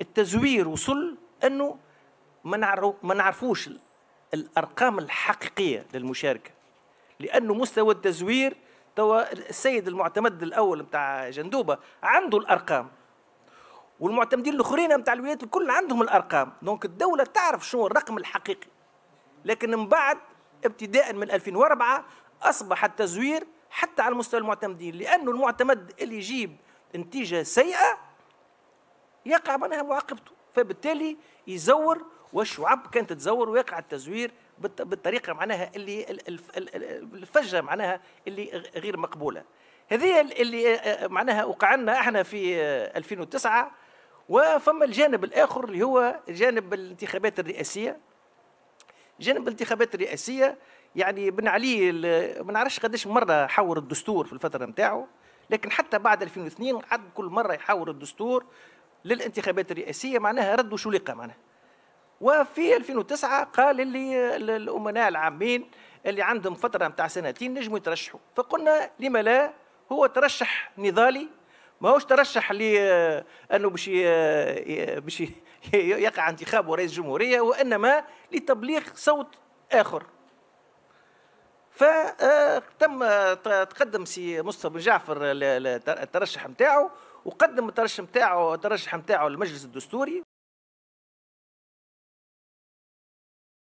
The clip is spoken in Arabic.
التزوير وصل انه ما ما نعرفوش الارقام الحقيقيه للمشاركه لانه مستوى التزوير توا السيد المعتمد الاول نتاع جندوبه عنده الارقام والمعتمدين الاخرين نتاع الولايات الكل عندهم الارقام دونك الدوله تعرف شنو الرقم الحقيقي لكن من بعد ابتداء من 2004 اصبح التزوير حتى على مستوى المعتمدين لانه المعتمد اللي يجيب نتيجه سيئه يقع منها معاقبته فبالتالي يزور والشعب كانت تزور ويقع التزوير بالطريقه معناها اللي الفجه معناها اللي غير مقبوله هذه اللي معناها وقع لنا احنا في 2009 وفما الجانب الاخر اللي هو جانب الانتخابات الرئاسيه جانب الانتخابات الرئاسيه يعني بن علي ما نعرفش قداش مره حور الدستور في الفتره نتاعو لكن حتى بعد 2002 عاد كل مره يحاور الدستور للانتخابات الرئاسيه معناها ردوا شليقه معناها وفي 2009 قال اللي الامناء العامين اللي عندهم فتره نتاع سنتين نجموا يترشحوا فقلنا لما لا هو ترشح نضالي ماهوش ترشح لي آه، انه باش آه، باش يقع انتخاب رئيس جمهوريه وانما لتبليغ صوت اخر فتم آه، تقدم سي مصطفى بن جعفر الترشح نتاعو وقدم الترشح نتاعو الترشح نتاعو للمجلس الدستوري